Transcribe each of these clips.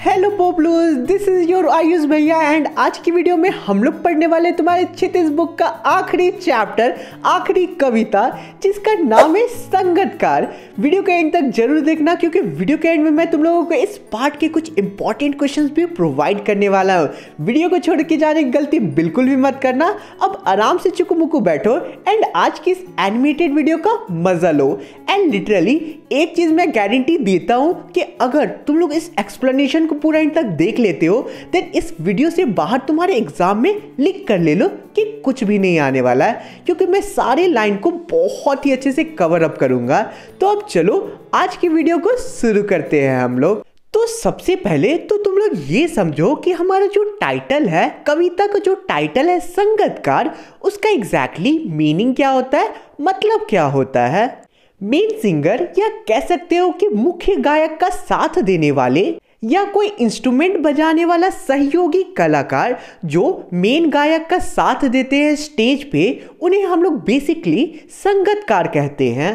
hello peoples this is your Ayush भैया and आज की वीडियो में हम लोग पढ़ने वाले तुम्हारे क्षितिज बुक का आखिरी चैप्टर आखिरी कविता जिसका नाम है संगतकार वीडियो के एंड तक जरूर देखना क्योंकि वीडियो के एंड में मैं तुम लोगों को इस पार्ट के कुछ इंपॉर्टेंट क्वेश्चन भी प्रोवाइड करने वाला हूँ वीडियो को छोड़ के जाने की गलती बिल्कुल भी मत करना अब आराम से चुकुमुकू बैठो एंड आज की इस एनिमेटेड वीडियो का मजा लो एंड लिटरली एक चीज मैं गारंटी देता हूँ कि अगर तुम लोग इस एक्सप्लेनेशन को पूरा एंड तक देख लेते हो देन इस वीडियो से बाहर तुम्हारे एग्जाम में लिख कर ले लो कि कुछ भी नहीं आने वाला है क्योंकि मैं सारे लाइन को बहुत ही अच्छे से कवर अप करूंगा तो अब चलो आज की वीडियो को शुरू करते हैं हम लोग तो सबसे पहले तो तुम लोग ये समझो कि हमारा जो टाइटल है कविता का जो टाइटल है संगतकार उसका एग्जैक्टली exactly मीनिंग क्या होता है मतलब क्या होता है मेन सिंगर या कह सकते हो कि मुख्य गायक का साथ देने वाले या कोई इंस्ट्रूमेंट बजाने वाला सहयोगी कलाकार जो मेन गायक का साथ देते हैं स्टेज पे उन्हें हम लोग बेसिकली संगतकार कहते हैं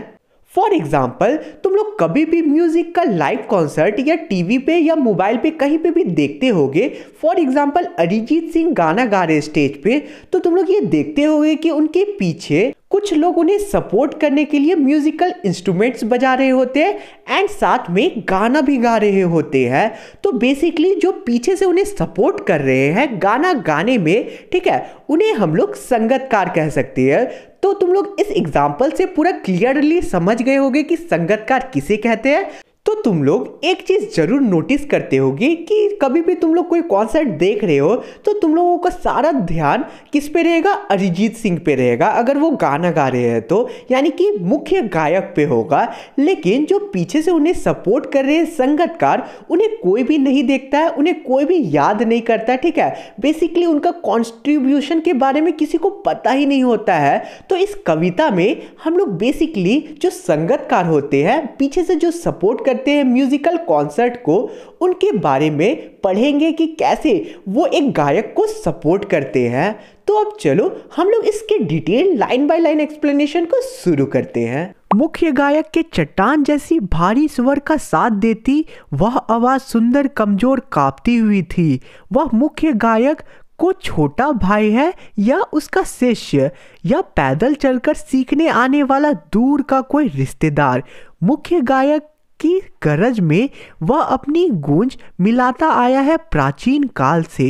फॉर एग्जाम्पल तुम लोग कभी भी म्यूजिक का लाइव कॉन्सर्ट या टीवी पे या मोबाइल पे कहीं पे भी देखते होगे फॉर एग्जाम्पल अरिजीत सिंह गाना गा रहे स्टेज पे तो तुम लोग ये देखते होगे कि उनके पीछे कुछ लोग उन्हें सपोर्ट करने के लिए म्यूजिकल इंस्ट्रूमेंट्स बजा रहे होते हैं एंड साथ में गाना भी गा रहे होते हैं तो बेसिकली जो पीछे से उन्हें सपोर्ट कर रहे हैं गाना गाने में ठीक है उन्हें हम लोग संगतकार कह सकते हैं तो तुम लोग इस एग्जाम्पल से पूरा क्लियरली समझ गए होगे कि संगतकार किसे कहते हैं तो तुम लोग एक चीज़ ज़रूर नोटिस करते होगे कि कभी भी तुम लोग कोई कॉन्सर्ट देख रहे हो तो तुम लोगों का सारा ध्यान किस पे रहेगा अरिजीत सिंह पे रहेगा अगर वो गाना गा रहे हैं तो यानी कि मुख्य गायक पे होगा लेकिन जो पीछे से उन्हें सपोर्ट कर रहे हैं संगतकार उन्हें कोई भी नहीं देखता है उन्हें कोई भी याद नहीं करता ठीक है बेसिकली उनका कॉन्ट्रीब्यूशन के बारे में किसी को पता ही नहीं होता है तो इस कविता में हम लोग बेसिकली जो संगतकार होते हैं पीछे से जो सपोर्ट कर करते हैं म्यूज़िकल कॉन्सर्ट को उनके बारे में पढ़ेंगे कि कैसे वो एक गायक को सपोर्ट करते हैं तो अब चलो हम लोग इसके detail line by line explanation को शुरू करते हैं मुख्य गायक के चट्टान जैसी भारी स्वर का साथ देती वह आवाज़ सुंदर कमजोर कांपती हुई थी वह मुख्य गायक को छोटा भाई है या उसका शिष्य या पैदल चलकर सीखने आने वाला दूर का कोई रिश्तेदार मुख्य गायक जिसकी गरज में वह अपनी गूंज मिलाता आया है प्राचीन काल से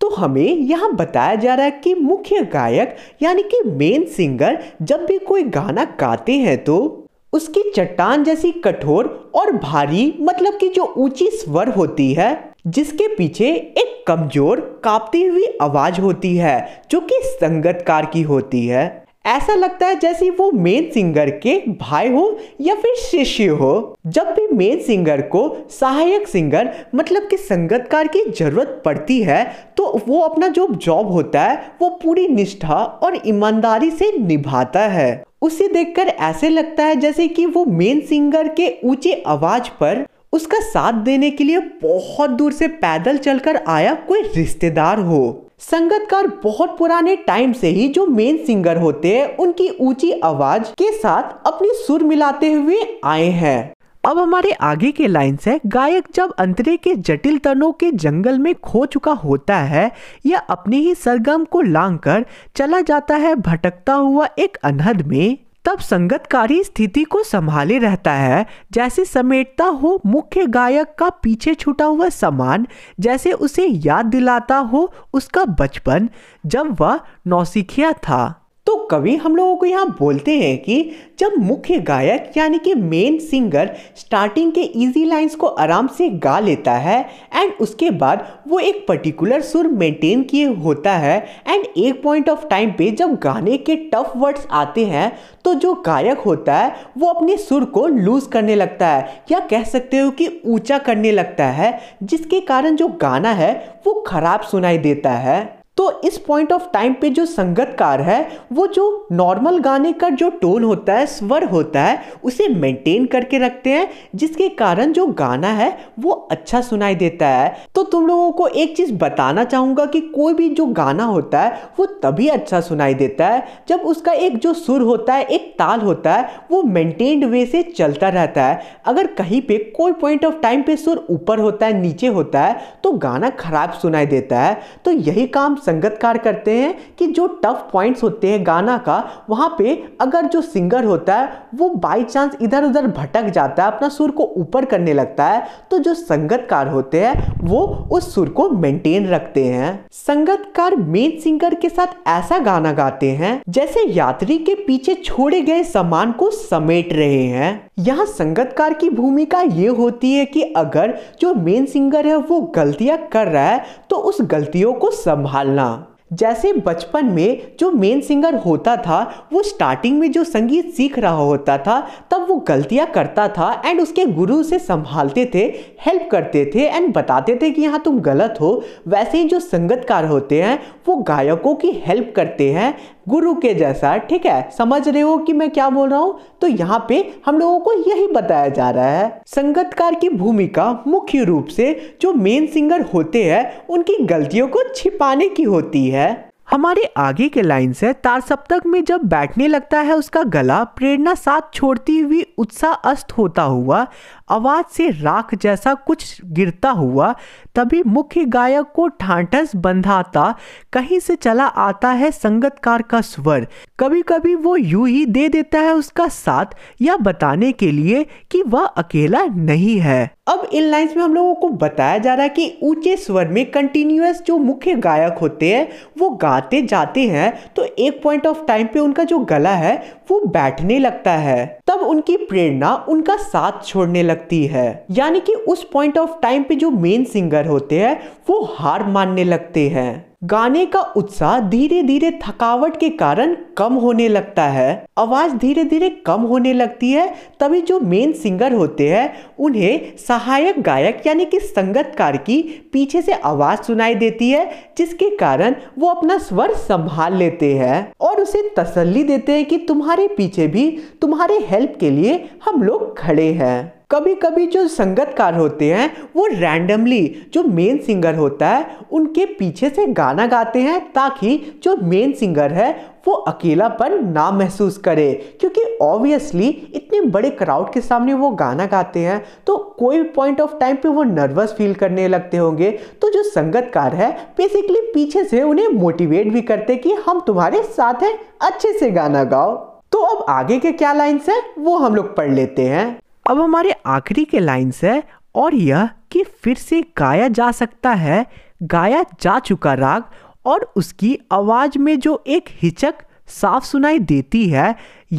तो हमें यहाँ बताया जा रहा है कि मुख्य गायक यानी कि मेन सिंगर जब भी कोई गाना गाते हैं तो उसकी चट्टान जैसी कठोर और भारी मतलब कि जो ऊंची स्वर होती है जिसके पीछे एक कमजोर कांपती हुई आवाज होती है जो कि संगतकार की होती है ऐसा लगता है जैसे वो मेन सिंगर के भाई हो या फिर शिष्य हो जब भी मेन सिंगर को सहायक सिंगर मतलब कि संगतकार की जरूरत पड़ती है तो वो अपना जो जॉब होता है वो पूरी निष्ठा और ईमानदारी से निभाता है उसे देखकर ऐसे लगता है जैसे कि वो मेन सिंगर के ऊंची आवाज पर उसका साथ देने के लिए बहुत दूर से पैदल चलकर आया कोई रिश्तेदार हो संगतकार बहुत पुराने टाइम से ही जो मेन सिंगर होते हैं उनकी ऊंची आवाज के साथ अपनी सुर मिलाते हुए आए हैं अब हमारे आगे के लाइन्स है गायक जब अंतरे के जटिल तनों के जंगल में खो चुका होता है या अपने ही सरगम को लांग कर चला जाता है भटकता हुआ एक अनहद में तब संगतकारी स्थिति को संभाले रहता है जैसे समेटता हो मुख्य गायक का पीछे छुटा हुआ सामान जैसे उसे याद दिलाता हो उसका बचपन जब वह नौसिखिया था कवि हम लोगों को यहाँ बोलते हैं कि जब मुख्य गायक यानी कि मेन सिंगर स्टार्टिंग के इजी लाइंस को आराम से गा लेता है एंड उसके बाद वो एक पर्टिकुलर सुर मेंटेन किए होता है एंड एक पॉइंट ऑफ टाइम पे जब गाने के टफ वर्ड्स आते हैं तो जो गायक होता है वो अपने सुर को लूज करने लगता है या कह सकते हो कि ऊंचा करने लगता है जिसके कारण जो गाना है वो खराब सुनाई देता है तो इस पॉइंट ऑफ टाइम पे जो संगतकार है वो जो नॉर्मल गाने का जो टोन होता है स्वर होता है उसे मेंटेन करके रखते हैं जिसके कारण जो गाना है वो अच्छा सुनाई देता है तो तुम लोगों को एक चीज़ बताना चाहूँगा कि कोई भी जो गाना होता है वो तभी अच्छा सुनाई देता है जब उसका एक जो सुर होता है एक ताल होता है वो मेंटेन्ड वे से चलता रहता है अगर कहीं पे कोई पॉइंट ऑफ टाइम पे सुर ऊपर होता है नीचे होता है तो गाना खराब सुनाई देता है तो यही काम संगत कार करते हैं कि जो टफ पॉइंट्स होते हैं गाना का वहाँ पे अगर जो सिंगर होता है वो बाई चांस इधर उधर भटक जाता है अपना सुर को ऊपर करने लगता है तो जो संगतकार होते हैं वो उस सुर को मेंटेन रखते हैं संगतकार मेन सिंगर के साथ ऐसा गाना गाते हैं जैसे यात्री के पीछे छोड़े गए सामान को समेट रहे हैं यहाँ संगतकार की भूमिका ये होती है कि अगर जो मेन सिंगर है वो गलतियाँ कर रहा है तो उस गलतियों को संभाल डालना जैसे बचपन में जो मेन सिंगर होता था वो स्टार्टिंग में जो संगीत सीख रहा होता था तब वो गलतियाँ करता था एंड उसके गुरु उसे संभालते थे हेल्प करते थे एंड बताते थे कि यहाँ तुम गलत हो वैसे ही जो संगतकार होते हैं वो गायकों की हेल्प करते हैं गुरु के जैसा ठीक है समझ रहे हो कि मैं क्या बोल रहा हूँ तो यहाँ पे हम लोगों को यही बताया जा रहा है संगतकार की भूमिका मुख्य रूप से जो मेन सिंगर होते हैं उनकी गलतियों को छिपाने की होती है हमारे आगे के लाइन से तार सप्तक में जब बैठने लगता है उसका गला प्रेरणा साथ छोड़ती हुई उत्साह अस्त होता हुआ आवाज से राख जैसा कुछ गिरता हुआ तभी मुख्य गायक को ठाठस बंधाता कहीं से चला आता है संगतकार का स्वर कभी कभी वो यूं ही दे देता है उसका साथ या बताने के लिए कि वह अकेला नहीं है अब इन लाइंस में हम लोगों को बताया जा रहा है कि ऊंचे स्वर में कंटिन्यूस जो मुख्य गायक होते हैं वो गाते जाते हैं तो एक पॉइंट ऑफ टाइम पे उनका जो गला है वो बैठने लगता है तब उनकी प्रेरणा उनका साथ छोड़ने लगती है यानी कि उस पॉइंट ऑफ टाइम पे जो मेन सिंगर होते हैं वो हार मानने लगते हैं गाने का उत्साह धीरे धीरे थकावट के कारण कम होने लगता है आवाज धीरे धीरे कम होने लगती है तभी जो मेन सिंगर होते हैं उन्हें सहायक गायक यानी कि संगतकार की पीछे से आवाज सुनाई देती है जिसके कारण वो अपना स्वर संभाल लेते हैं और उसे तसल्ली देते हैं कि तुम्हारे पीछे भी तुम्हारे हेल्प के लिए हम लोग खड़े हैं कभी कभी जो संगतकार होते हैं वो रैंडमली जो मेन सिंगर होता है उनके पीछे से गाना गाते हैं ताकि जो मेन सिंगर है वो अकेलापन ना महसूस करे क्योंकि ऑब्वियसली इतने बड़े क्राउड के सामने वो गाना गाते हैं तो कोई पॉइंट ऑफ टाइम पे वो नर्वस फील करने लगते होंगे तो जो संगतकार है बेसिकली पीछे से उन्हें मोटिवेट भी करते कि हम तुम्हारे साथ हैं अच्छे से गाना गाओ तो अब आगे के क्या लाइन्स हैं वो हम लोग पढ़ लेते हैं अब हमारे आखिरी के लाइन्स है और यह कि फिर से गाया जा सकता है गाया जा चुका राग और उसकी आवाज़ में जो एक हिचक साफ सुनाई देती है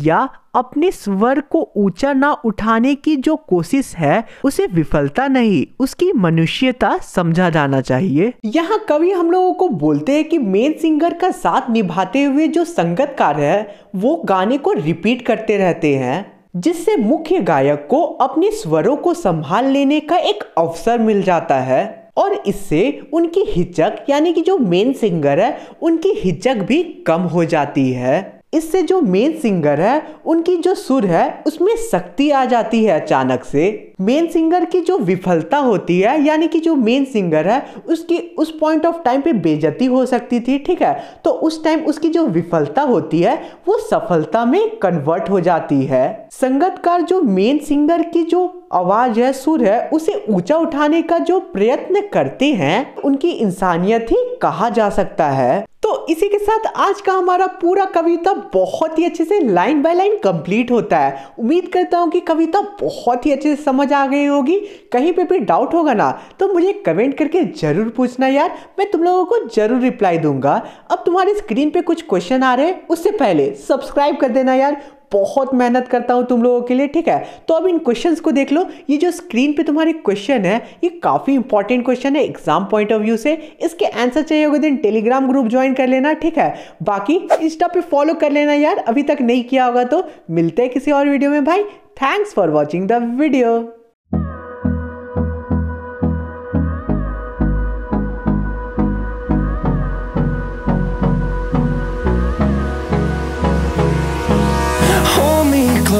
या अपने स्वर को ऊंचा ना उठाने की जो कोशिश है उसे विफलता नहीं उसकी मनुष्यता समझा जाना चाहिए यहाँ कवि हम लोगों को बोलते हैं कि मेन सिंगर का साथ निभाते हुए जो संगतकार है वो गाने को रिपीट करते रहते हैं जिससे मुख्य गायक को अपने स्वरों को संभाल लेने का एक अवसर मिल जाता है और इससे उनकी हिचक यानी कि जो मेन सिंगर है उनकी हिचक भी कम हो जाती है इससे जो मेन सिंगर है उनकी जो सुर है उसमें शक्ति आ जाती है अचानक से मेन सिंगर की जो विफलता होती है यानी कि जो मेन सिंगर है उसकी उस पॉइंट ऑफ टाइम पे बेजती हो सकती थी ठीक है तो उस टाइम उसकी जो विफलता होती है वो सफलता में कन्वर्ट हो जाती है संगतकार जो मेन सिंगर की जो आवाज है सुर है उसे ऊंचा उठाने का जो प्रयत्न करते हैं उनकी इंसानियत ही कहा जा सकता है इसी के साथ आज का हमारा पूरा कविता बहुत ही अच्छे से लाइन बाय लाइन कंप्लीट होता है उम्मीद करता हूँ कि कविता बहुत ही अच्छे से समझ आ गई होगी कहीं पे भी डाउट होगा ना तो मुझे कमेंट करके ज़रूर पूछना यार मैं तुम लोगों को ज़रूर रिप्लाई दूंगा अब तुम्हारी स्क्रीन पर कुछ क्वेश्चन आ रहे हैं उससे पहले सब्सक्राइब कर देना यार बहुत मेहनत करता हूँ तुम लोगों के लिए ठीक है तो अब इन क्वेश्चंस को देख लो ये जो स्क्रीन पे तुम्हारे क्वेश्चन है ये काफ़ी इंपॉर्टेंट क्वेश्चन है एग्जाम पॉइंट ऑफ व्यू से इसके आंसर चाहिए होगा दिन टेलीग्राम ग्रुप ज्वाइन कर लेना ठीक है बाकी इंस्टा पे फॉलो कर लेना यार अभी तक नहीं किया होगा तो मिलते हैं किसी और वीडियो में भाई thanks for watching the video